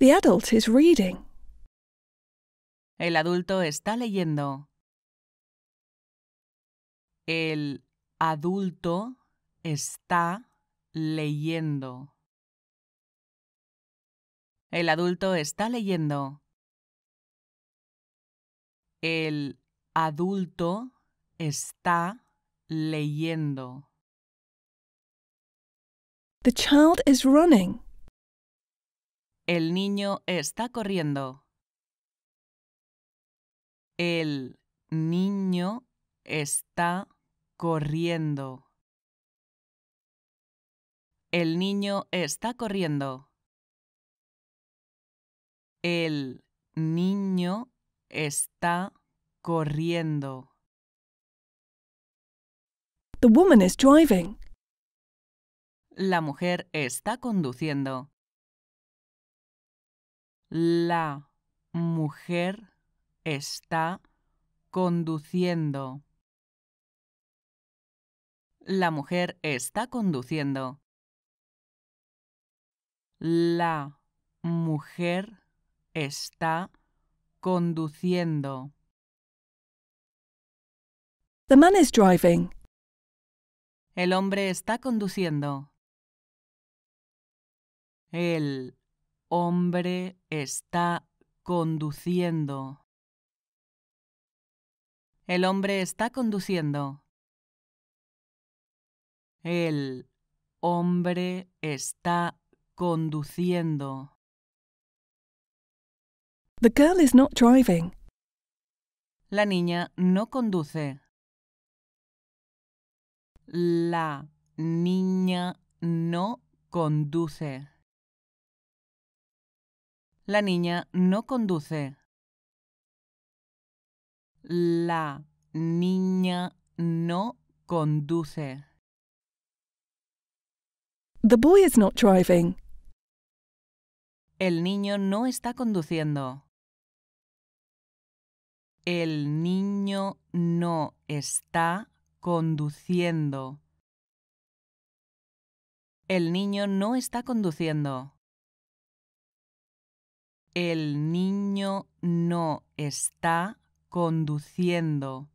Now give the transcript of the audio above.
The adult is reading. El adulto está leyendo. El adulto está leyendo. El adulto está leyendo. El adulto está leyendo. The child is running. El niño está corriendo. El niño está corriendo. El niño está corriendo. El niño está corriendo. The woman is driving. La mujer está conduciendo. La mujer está conduciendo. La mujer está conduciendo. La mujer está conduciendo. The man is driving. El hombre está conduciendo. El hombre está conduciendo. El hombre está conduciendo. El hombre está conduciendo. The girl is not driving. La niña no conduce. La niña no conduce. La niña no conduce. La niña no conduce. The boy is not driving. El niño no está conduciendo. El niño no está conduciendo. El niño no está conduciendo. El niño no está conduciendo.